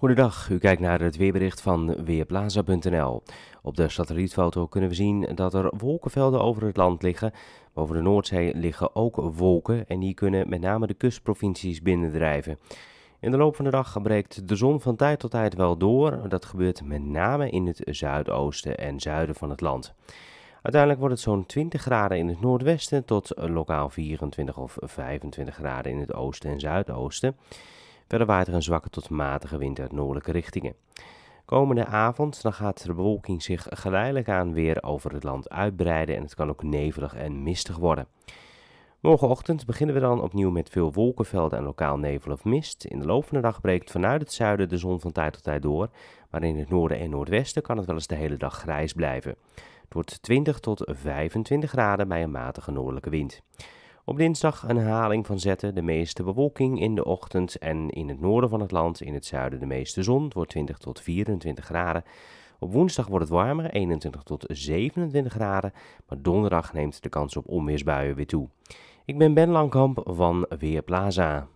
Goedendag, u kijkt naar het weerbericht van Weerplaza.nl. Op de satellietfoto kunnen we zien dat er wolkenvelden over het land liggen. Boven de Noordzee liggen ook wolken en die kunnen met name de kustprovincies binnendrijven. In de loop van de dag breekt de zon van tijd tot tijd wel door. Dat gebeurt met name in het zuidoosten en zuiden van het land. Uiteindelijk wordt het zo'n 20 graden in het noordwesten tot lokaal 24 of 25 graden in het oosten en zuidoosten. Verder waait er een zwakke tot matige wind uit noordelijke richtingen. Komende avond dan gaat de bewolking zich geleidelijk aan weer over het land uitbreiden en het kan ook nevelig en mistig worden. Morgenochtend beginnen we dan opnieuw met veel wolkenvelden en lokaal nevel of mist. In de loop van de dag breekt vanuit het zuiden de zon van tijd tot tijd door, maar in het noorden en noordwesten kan het wel eens de hele dag grijs blijven. Het wordt 20 tot 25 graden bij een matige noordelijke wind. Op dinsdag een haling van zetten, de meeste bewolking in de ochtend en in het noorden van het land, in het zuiden de meeste zon. Het wordt 20 tot 24 graden. Op woensdag wordt het warmer, 21 tot 27 graden, maar donderdag neemt de kans op onweersbuien weer toe. Ik ben Ben Langkamp van Weerplaza.